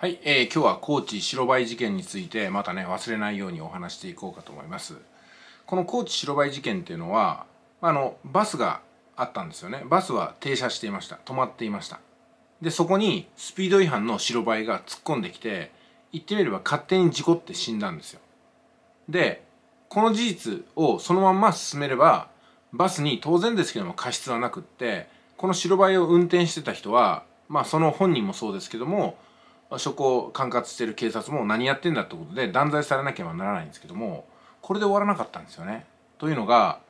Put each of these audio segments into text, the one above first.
はい、えー、今日は高知白バイ事件についてまたね忘れないようにお話していこうかと思いますこの高知白バイ事件っていうのはあのバスがあったんですよねバスは停車していました止まっていましたでそこにスピード違反の白バイが突っ込んできて言ってみれば勝手に事故って死んだんですよでこの事実をそのまんま進めればバスに当然ですけども過失はなくってこの白バイを運転してた人はまあその本人もそうですけどもそこを管轄してる警察も何やってんだってことで断罪されなければならないんですけどもこれで終わらなかったんですよね。というのが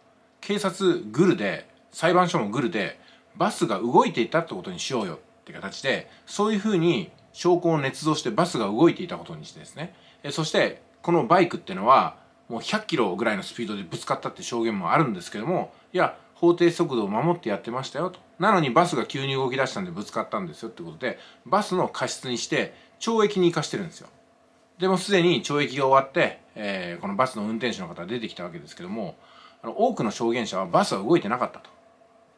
警察グルで裁判所もグルでバスが動いていたってことにしようよって形でそういうふうに証拠を捏造してバスが動いていたことにしてですねそしてこのバイクってのはもう100キロぐらいのスピードでぶつかったって証言もあるんですけどもいや法定速度を守ってやってましたよとなのにバスが急に動き出したんでぶつかったんですよってことでバスの過失にして懲役に生かしてるんですよでもすでに懲役が終わって、えー、このバスの運転手の方出てきたわけですけどもあの多くの証言者はバスは動いてなかったと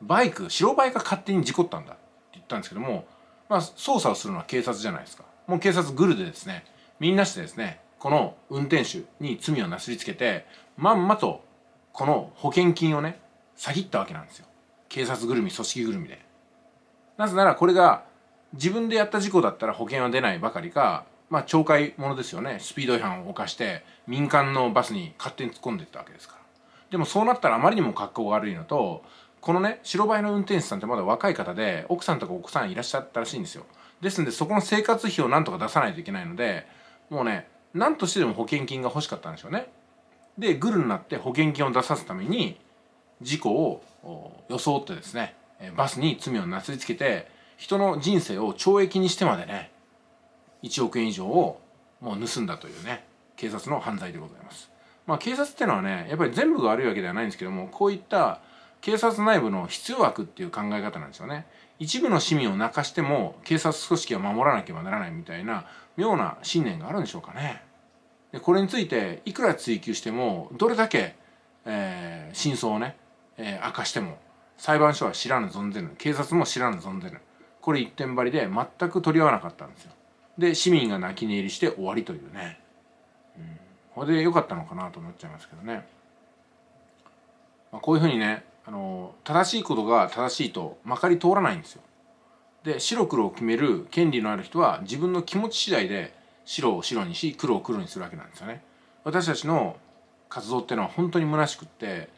バイク白バイが勝手に事故ったんだって言ったんですけども、まあ、捜査をするのは警察じゃないですかもう警察グルでですねみんなしてですねこの運転手に罪をなすりつけてまんまとこの保険金をね詐欺ったわけなんですよ警察ぐるみ組織ぐるみでなぜならこれが自分でやった事故だったら保険は出ないばかりかまあ懲戒ものですよねスピード違反を犯して民間のバスに勝手に突っ込んでいったわけですからでもそうなったらあまりにも格好が悪いのとこのね白バイの運転手さんってまだ若い方で奥さんとかお子さんいらっしゃったらしいんですよですんでそこの生活費をなんとか出さないといけないのでもうね何としてでも保険金が欲しかったんでしょうねでグルになって保険金を出さすために事故を装ってですねバスに罪をなすりつけて人の人生を懲役にしてまでね1億円以上をもう盗んだというね警察の犯罪でございます。まあ、警察ってのはねやっぱり全部が悪いわけではないんですけどもこういった警察内部の必要悪っていう考え方なんですよね。一部の市民を泣かしても警察組織は守らなければならないみたいな妙な信念があるんでしょうかね。でこれについていくら追及してもどれだけ、えー、真相をねえー、明かしても裁判所は知らぬ存ぜぬ警察も知らぬ存ぜぬこれ一点張りで全く取り合わなかったんですよで市民が泣き寝入りして終わりというね、うん、これで良かったのかなと思っちゃいますけどね、まあ、こういうふうにねあの正しいことが正しいとまかり通らないんですよで白黒を決める権利のある人は自分の気持ち次第で白を白にし黒を黒にするわけなんですよね私たちの活動っていうのは本当に虚しくって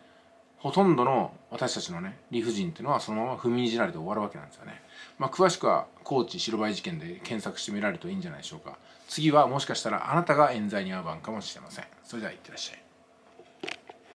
ほとんどの私たちのね理不尽っていうのはそのまま踏みにじられて終わるわけなんですよね、まあ、詳しくは高知白バイ事件で検索してみられるといいんじゃないでしょうか次はもしかしたらあなたが冤罪に遭う番かもしれませんそれではいってらっしゃい